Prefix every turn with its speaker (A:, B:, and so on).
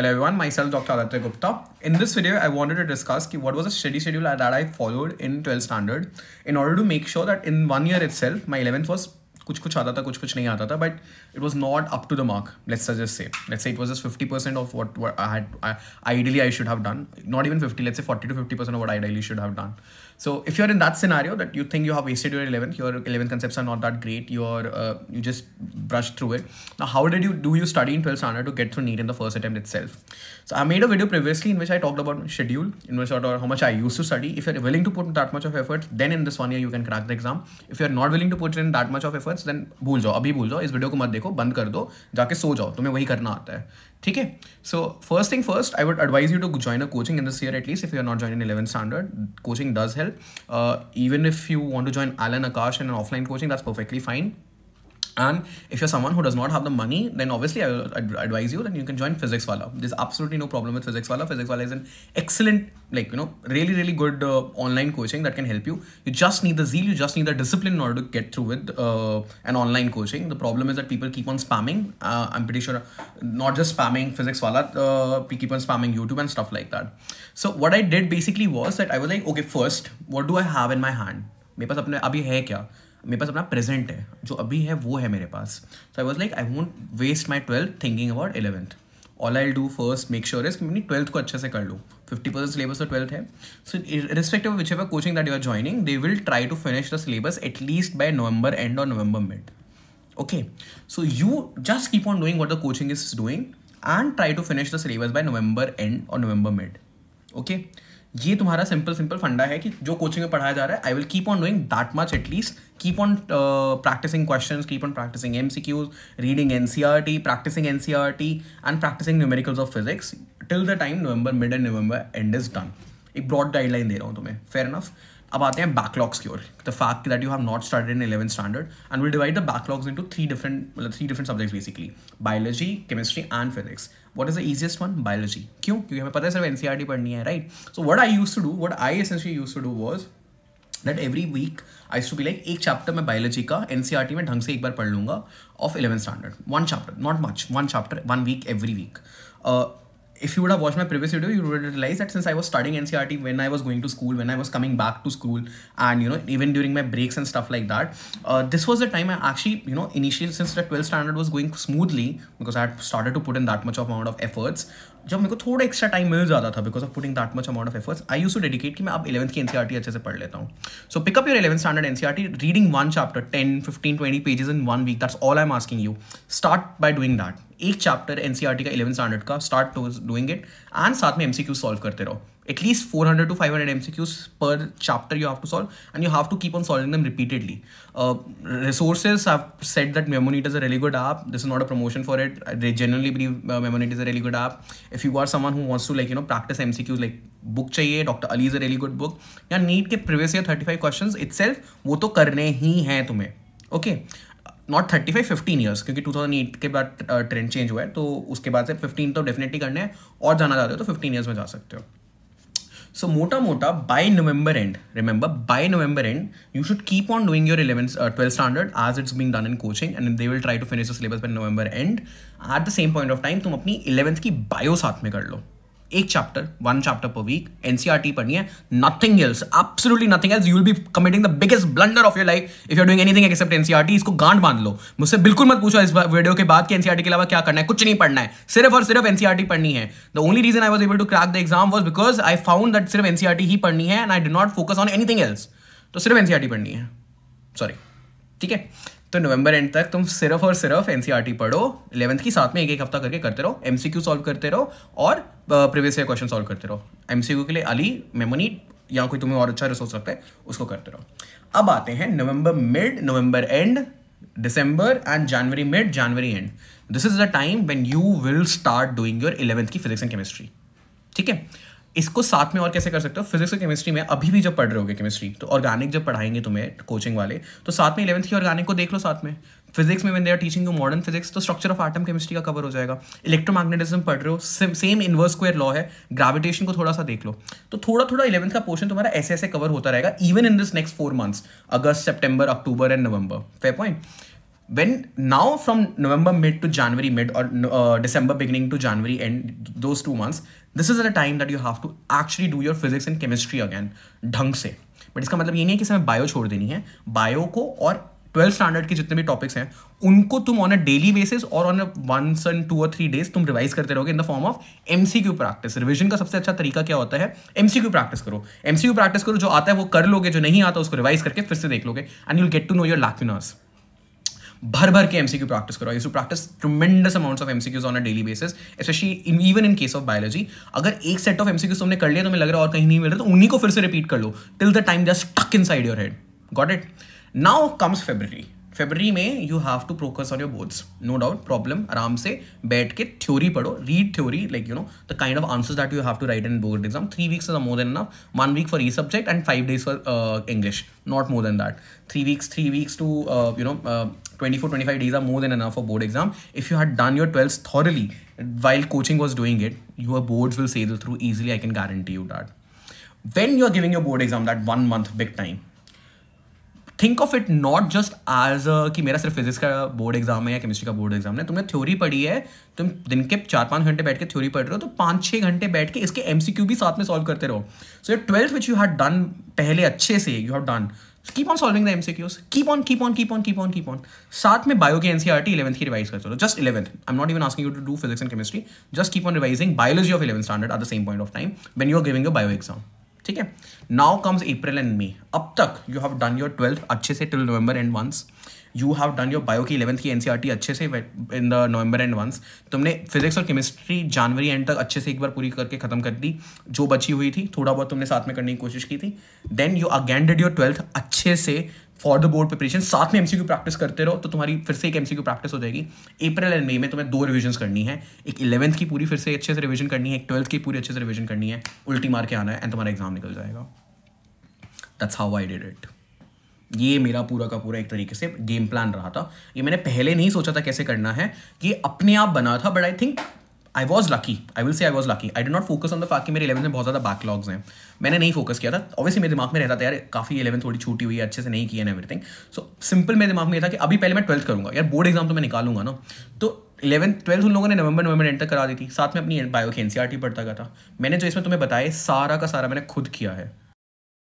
A: Hello everyone, myself Dr. Aditya Gupta. In this video, I wanted to discuss what was the study schedule that I followed in 12th standard in order to make sure that in one year itself, my 11th was कुछ कुछ आता था कुछ कुछ नहीं आता था but it was not up to the mark let's just say let's it was just fifty percent of what ideally I should have done. Not even 50. Let's say 40 to 50% of what I ideally should have done. So if you're in that scenario that you think you have wasted your 11th, your 11 concepts are not that great, you're, uh, you just brushed through it. Now, how did you do you study in 12th standard to get through NEET in the first attempt itself? So I made a video previously in which I talked about schedule, in which order, how much I used to study. If you're willing to put that much of effort, then in this one year you can crack the exam. If you're not willing to put in that much of efforts, then भूल abhi अभी भूल जाओ ko video को मत देखो बंद कर दो जाके सो जाओ तुम्हें वही करना ठीक है so first thing first I would advise you to join a coaching in this year at least if you are not join in eleven standard coaching does help even if you want to join Allen Aakash in offline coaching that's perfectly fine and if you're someone who does not have the money, then obviously I will advise you that you can join Physics Wala. There's absolutely no problem with Physics Wala. Physics Wala is an excellent, like, you know, really, really good uh, online coaching that can help you. You just need the zeal, you just need the discipline in order to get through with uh, an online coaching. The problem is that people keep on spamming. Uh, I'm pretty sure not just spamming Physics Wala, uh, keep on spamming YouTube and stuff like that. So what I did basically was that I was like, okay, first, what do I have in my hand? मेरे अपने अभी है क्या मेरे पास अपना present है जो अभी है वो है मेरे पास so I was like I won't waste my twelfth thinking about eleventh all I do first make sure is मैंने ट्वेल्थ को अच्छे से कर लूँ फिफ्टी परसेंट सिलेबस तो ट्वेल्थ है so respective whichever coaching that you are joining they will try to finish the syllabus at least by November end और November mid okay so you just keep on doing what the coaching is doing and try to finish the syllabus by November end और November mid okay ये तुम्हारा simple simple फंडा है कि जो coaching में पढ़ाया जा रहा है I will keep on doing that much at least keep on practising question keep on practising M C Qs reading N T practising N T and practising numericals of physics till the time November mid and November end is done एक broad guideline दे रहा हूँ तुम्हें fair enough अब आते हैं backlogs की ओर the fact that you have not started in eleven standard and will divide the backlogs into three different मतलब three different subjects basically biology chemistry and physics what is the easiest one biology क्यों क्योंकि हमें पता है सिर्फ NCR e पढ़नी है right so what I used to do what I essentially used to do was that every week I to be like एक chapter में बायोलॉजी का एन e में ढंग से एक बार पढ़ लूंगा of eleven standard one chapter not much one chapter one week every week if you would have watched my previous video, you would realize that since I was studying NCRT when I was going to school, when I was coming back to school, and you know, even during my breaks and stuff like that, uh, this was the time I actually, you know, initially since the 12th standard was going smoothly because I had started to put in that much amount of efforts, जब मेरे को थोड़ा extra time मिल जाता था because of putting that much amount of efforts I यू to dedicate कि मैं अब इलेवंथ की एनसीआरटी अच्छे से पढ़ लेता हूँ so pick up your eleventh standard NCERT reading one chapter ten fifteen twenty pages in one week that's all I am asking you start by doing that एक चैप्टर एनसीआरटी e का eleven standard का start doing it and साथ में MCQ solve करते रहो at least four hundred to five hundred MCQs per chapter you have to solve and you have to keep on solving them repeatedly resources have set that Memoneet is a really good app this is not a promotion for it they generally believe Memoneet is a really good app if you are someone who wants to like you know practice MCQs like book चाहिए doctor Ali is a really good book या NEET के previous year thirty five question it वो तो करने ही हैं तुम्हें okay okay? Not thirty five fifteen years क्योंकि टू थाउजेंड एट के बाद ट्रेंड चेंज हुआ है तो उसके बाद से फिफ्टीन तो डेफिनेटली करने हैं और जाना चाहते हो तो फिफ्टीन ईयर्स में जा सकते हो सो मोटा मोटा by November end remember by November end you should keep on doing your eleven twelfth standard आज it's been done in coaching and they will try to finish the syllabus by November end at the same point of time तुम अपनी eleventh की bio साथ में कर लो एक chapter one chapter per week NCERT पढ़नी है nothing else absolutely nothing else you will be committing the biggest blunder of your life if you doing anything except NCERT इसको गांड बांध लो मुझसे बिल्कुल मत पूछो इस वीडियो के बाद कि एनसीआरटी e के अलावा क्या करना है कुछ नहीं पढ़ना है सिर्फ और सिर्फ एनसीआरटी e पढ़नी है the only reason I was able to crack the exam was because I found that सिर्फ एनसीआरटी e ही पढ़नी है and I did not focus on anything else तो सिर्फ एनसीआरटी पढ़नी है सॉरी ठीक है तो नवंबर एंड तक तुम सिर्फ और सिर्फ एनसीआर e पढ़ो इलेवंथ की साथ में एक एक हफ्ता करके करते रहो एम सॉल्व करते रहो और प्रीवियस ईयर क्वेश्चन सॉल्व करते रहो एम के लिए अली मेमोनी या कोई तुम्हें और अच्छा रिसोर्स लगता है उसको करते रहो अब आते हैं November mid November end December end January mid January end this is the time when you will start doing your eleventh की फिजिक्स एंड केमिस्ट्री ठीक है इसको साथ में और कैसे कर सकते हो फिजिक्स और केमिस्ट्री में अभी भी जब पढ़ रहे हो केमिस्ट्री तो ऑर्गेनिक जब पढ़ाएंगे तुम्हें कोचिंग वाले तो साथ में इलेवंथ की ऑर्गेनिक को देख लो साथ में फिजिक्स में they are teaching you modern physics तो स्ट्रक्चर ऑफ आटम केमिस्ट्री का कवर हो जाएगा इलेक्ट्रोमैग्नेटिज्म पढ़ रहे हो same same inverse square law है ग्रेविटेशन को थोड़ा सा देख लो तो थोड़ा थोड़ा इलेवंथ का पोर्शन तुम्हारा ऐसे ऐसे कवर होता रहेगा even in this next four months August September October and November fair point when now from november mid to january mid or uh, december beginning to january end those two months this is at a time that you have to actually do your physics and chemistry again ढंग से but इसका मतलब ये नहीं है कि इसमें bio छोड़ देनी है बायो को और ट्वेल्थ स्टैंडर्ड के जितने भी टॉपिक्स हैं उनको तुम ऑन अ डेली बेसिस और on a once and two और थ्री डेज तुम रिवाइज करते रहोगे in the form of MCQ practice revision का सबसे अच्छा तरीका क्या होता है एमसीक्यू प्रैक्टिस करो एमसीक्यू प्रैक्टिस करो जो आता है वो कर लोगे जो नहीं आता उसको रिवाइज करके फिर से देख लोगे and you'll get to know your lacunas भर भर के एमसीक्यू प्रैक्टिस करो you to practice tremendous amounts of MCQs on a daily basis especially even in case of biology अगर एक सेट ऑफ एमसीक्यूज तुमने कर लिया तो मैं लग रहा है और कहीं नहीं मिल रहा तो उन्हीं को फिर से रिपीट कर लो till the time just tuck inside your head got it now comes February February में you have to focus on your boards no doubt problem आराम से बैठ के थ्योरी पढ़ो read theory like you know the kind of answers that you have to write in board exam three weeks is more than enough one week for each subject and five days for English not more than that three weeks three weeks to you know 24 25 days are more than enough for board exam if you had done your 12th thoroughly while coaching was doing it your boards will sail through easily i can guarantee you that when you're giving your board exam that one month big time think of it not just as कि मेरा सिर्फ physics का board exam है या chemistry का board exam है तुमने theory पढ़ी है तुम दिन के चार पाँच घंटे बैठ के थ्योरी पढ़ रहे हो तो पाँच छः घंटे बैठ के इसके एम भी साथ में सॉल्व करते रहो so twelfth which you had done पहले अच्छे से you have done keep on solving the MCQs keep on keep on keep on keep on keep on साथ में बायो e की एनसीआरटी इलेवंथ की रिवाइज कर चलो just eleventh I am not even asking you to do physics and chemistry just keep on revising biology of eleven standard at the same point of time when you are giving a bio exam ठीक है now comes April and May अब तक you have done your twelfth अच्छे से till November and once you have done your bio की eleventh की NCERT e अच्छे से in the November and once तुमने फिजिक्स और केमिस्ट्री जनवरी एंड तक अच्छे से एक बार पूरी करके खत्म कर दी जो बची हुई थी थोड़ा बहुत तुमने साथ में करने की कोशिश की थी then you again your twelfth अच्छे से फॉर द बोर्ड प्रिपरेशन साथ में एमसीक्यू प्रैक्टिस करते रहो तो तुम्हारी फिर से एक एमसीक्यू प्रैक्टिस हो जाएगी अप्रैल एंड मई में तुम्हें दो रिविजन करनी है एक इलेवंथ की पूरी फिर से अच्छे से रिविजन करनी है एक ट्वेल्थ की पूरी अच्छे से रिविजन करनी है उल्टी मार के आना है एंड तुम्हारा एग्जाम निकल जाएगा that's how I did it ये मेरा पूरा का पूरा एक तरीके से गेम प्लान रहा था ये मैंने पहले नहीं सोचा था कैसे करना है ये अपने आप बना था but I think I was lucky I will say I was lucky I do not focus on the fact कि मेरे इलेवंथ में बहुत ज़्यादा बैकलॉग्स हैं मैंने नहीं फोकस किया था ऑब्वियसली मेरे दिमाग में रहता था यार काफ़ी इलेवन थोड़ी छूटी हुई है अच्छे से नहीं किया ना एवरीथिंग सो सिंपल मेरे दिमाग में था कि अभी पहले मैं ट्वेल्थ करूँगा यार बोर्ड एग्जाम तो मैं निकालूंगा ना तो इलेवन ट्वेल्थ उन लोगों ने नवंबर नवंबर एंटर करा दी थी साथ में अपनी बायो के एन पढ़ता था मैंने जो इसमें तुम्हें बताया सारा का सारा मैंने खुद किया है